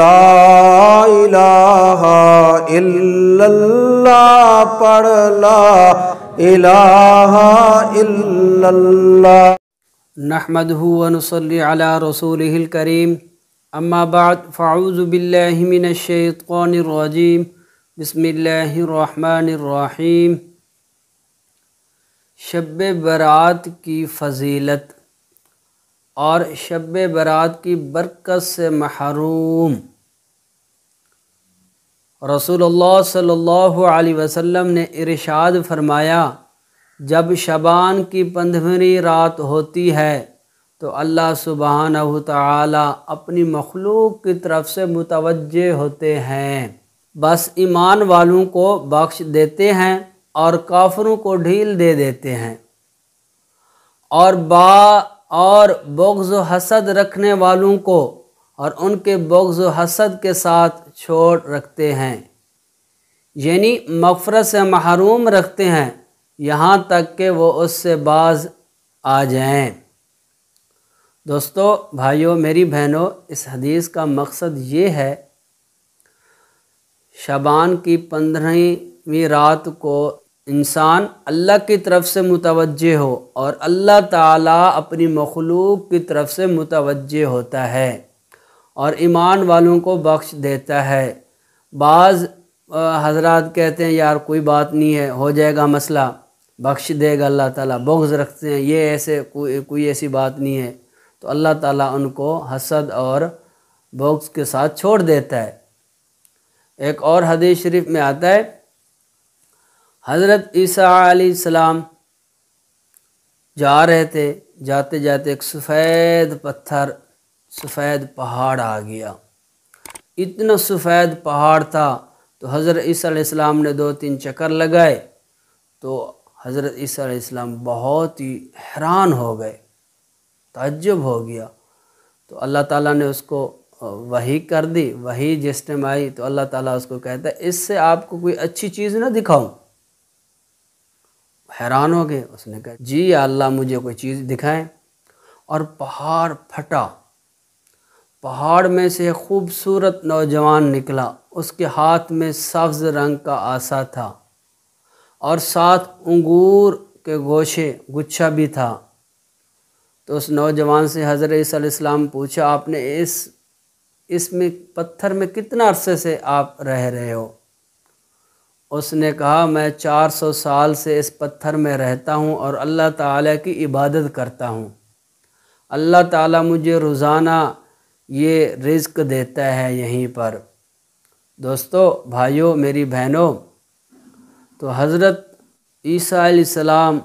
ला इलाहा इल्लल्लाह पढ़ ला इलाहा इल्लल्लाह नहमदहु वनुसल्लि अला रसूलिहिल करीम अम्मा बाद फ़ाउज़ु बिल्लाहि मिनश शैतानिर रजीम बिस्मिल्लाहिर रहमानिर रहीम शब बरात की फजीलत और शब बरात की बरकत से महरूम रसूलुल्लाह सल्लल्लाहु अलैहि वसल्लम ने इरशाद फरमाया जब शबान की पंद्रहवीं रात होती है तो अल्लाह सुबहान ताला अपनी मखलूक की तरफ से मुतवजह होते हैं बस ईमान वालों को बख्श देते हैं और काफरों को ढील दे देते हैं और बा और बोग्ज़ हसद रखने वालों को और उनके बोग्ज़ हसद के साथ छोड़ रखते हैं यानी मफ़रत से महरूम रखते हैं यहाँ तक कि वो उससे बाज आ जाएं। दोस्तों भाइयों मेरी बहनों इस हदीस का मकसद ये है शबान की पंद्रहवीं रात को इंसान अल्लाह की तरफ से मुतवजह हो और अल्लाह ताला अपनी मखलूक की तरफ से मुतवजह होता है और ईमान वालों को बख्श देता है बाज़ हजरत कहते हैं यार कोई बात नहीं है हो जाएगा मसला बख्श देगा अल्लाह ताला बग्ज़ रखते हैं ये ऐसे कोई कोई ऐसी बात नहीं है तो अल्लाह ताला उनको हसद और बग्ज़ के साथ छोड़ देता है एक और हदीस शरीफ में आता है हज़रत ईसा जा रहे थे जाते जाते एक सफ़ेद पत्थर सफ़ेद पहाड़ आ गया इतना सफ़ेद पहाड़ था तो हज़रत ईसीम ने दो तीन चक्कर लगाए तो हज़रत ईसीम बहुत ही हैरान हो गए तजब हो गया तो अल्लाह ताला ने उसको वही कर दी वही जिस टाइम आई तो अल्लाह ताला उसको कहता है इससे आपको कोई अच्छी चीज़ ना दिखाऊं हैरान हो गए उसने कहा जी अल्लाह मुझे कोई चीज़ दिखाएं और पहाड़ फटा पहाड़ में से खूबसूरत नौजवान निकला उसके हाथ में सब्ज़ रंग का आसा था और साथ अंगूर के गोशे गुच्छा भी था तो उस नौजवान से हज़रत इस्लाम पूछा आपने इस इसमें पत्थर में कितना अरसे से आप रह रहे हो उसने कहा मैं 400 साल से इस पत्थर में रहता हूँ और अल्लाह ताला की इबादत करता हूँ अल्लाह ताला मुझे रोज़ाना ये रिज़्क देता है यहीं पर दोस्तों भाइयों मेरी बहनों तो हज़रत ईसा सलाम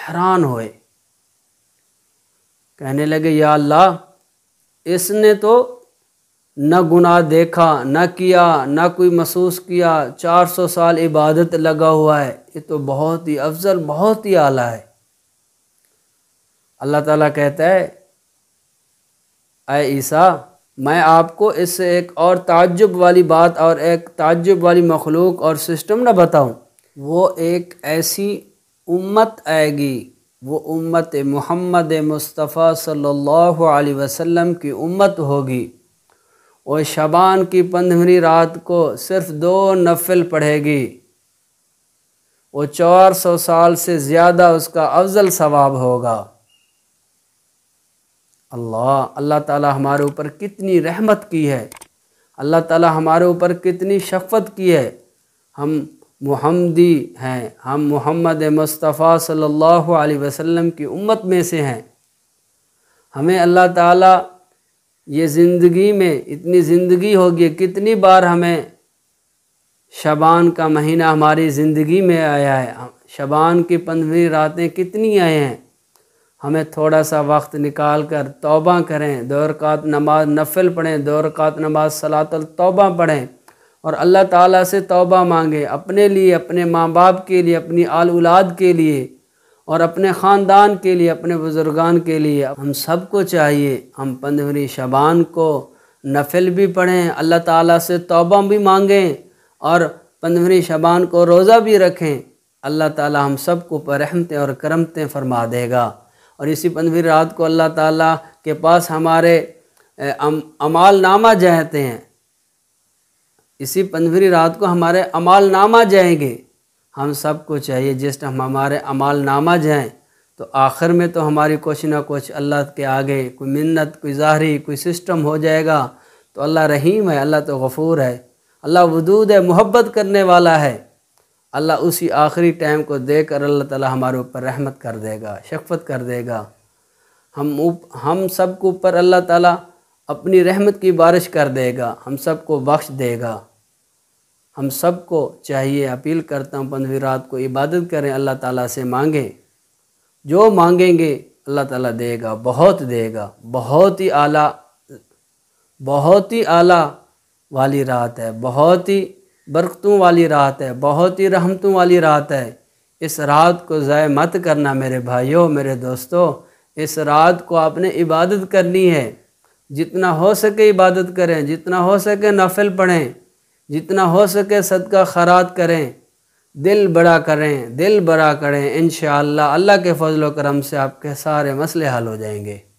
हैरान हुए कहने लगे या अल्लाह इसने तो न गुनाह देखा न किया न कोई महसूस किया 400 साल इबादत लगा हुआ है ये तो बहुत ही अफजल बहुत ही आला है अल्लाह ताला कहता है अय ईसा मैं आपको इससे एक और ताज्जुब वाली बात और एक ताज्जुब वाली मखलूक और सिस्टम ना बताऊं वो एक ऐसी उम्मत आएगी वो उम्मत मोहम्मद मुस्तफ़ा सल्लल्लाहु अलैहि वसल्लम की उम्मत होगी और शबान की पंद्रहवीं रात को सिर्फ दो नफिल पढ़ेगी वो चार सौ साल से ज़्यादा उसका अफजल सवाब होगा अल्लाह अल्लाह ताला हमारे ऊपर कितनी रहमत की है अल्लाह ताला हमारे ऊपर कितनी शफ़त की है हम मुहम्मदी हैं हम मोहम्मद मुस्तफ़ा सल्लल्लाहु अलैहि वसल्लम की उम्मत में से हैं हमें अल्लाह ताला ये ज़िंदगी में इतनी ज़िंदगी होगी कितनी बार हमें शबान का महीना हमारी ज़िंदगी में आया है शबान की पंद्रह रातें कितनी आए हैं हमें थोड़ा सा वक्त निकाल कर तोबा करें दौर रकात नमाज नफिल पढ़ें दौर रकात नमाज सलातल तोबा पढ़ें और अल्लाह ताला से तोबा मांगे अपने लिए अपने माँ बाप के लिए अपनी आल उलाद के लिए और अपने ख़ानदान के लिए अपने बुज़ुर्गान के लिए हम सब को चाहिए हम पंद्रहवीं शबान को नफिल भी पढ़ें अल्लाह ताला से तौबा भी मांगें और पंद्रहवीं शबान को रोज़ा भी रखें अल्लाह ताला हम सब को रहमतें और करमतें फरमा देगा और इसी पंद्रहवीं रात को अल्लाह ताला के पास हमारे अमाल नामा जाते हैं इसी पंद्रहवीं रात को हमारे अमाल नामा जाएंगे हम सब को चाहिए जिस टाइम हमारे अमाल नामाज हैं तो आखिर में तो हमारी कुछ ना कुछ अल्लाह के आगे कोई मिन्नत कोई ज़ाहरी कोई सिस्टम हो जाएगा तो अल्लाह रहीम है अल्लाह तो गफूर है अल्लाह वदूद है मोहब्बत करने वाला है अल्लाह उसी आखिरी टाइम को देख कर अल्लाह ताला हमारे ऊपर रहमत कर देगा शफत कर देगा हम उप हम सबको ऊपर अल्लाह ताला अपनी रहमत की बारिश कर देगा हम सबको बख्श देगा हम सबको चाहिए अपील करता हूँ पंद्रहवीं रात को इबादत करें अल्लाह ताला से मांगें जो मांगेंगे अल्लाह ताला देगा बहुत देगा बहुत ही आला बहुत ही आला वाली रात है बहुत ही बरकतों वाली रात है बहुत ही रहमतों वाली रात है इस रात को ज़ाय मत करना मेरे भाइयों मेरे दोस्तों इस रात को आपने इबादत करनी है जितना हो सके इबादत करें जितना हो सके नफिल पढ़ें जितना हो सके सदका खरात करें दिल बड़ा करें दिल बड़ा करें इन अल्लाह के फ़जल करम से आपके सारे मसले हल हो जाएंगे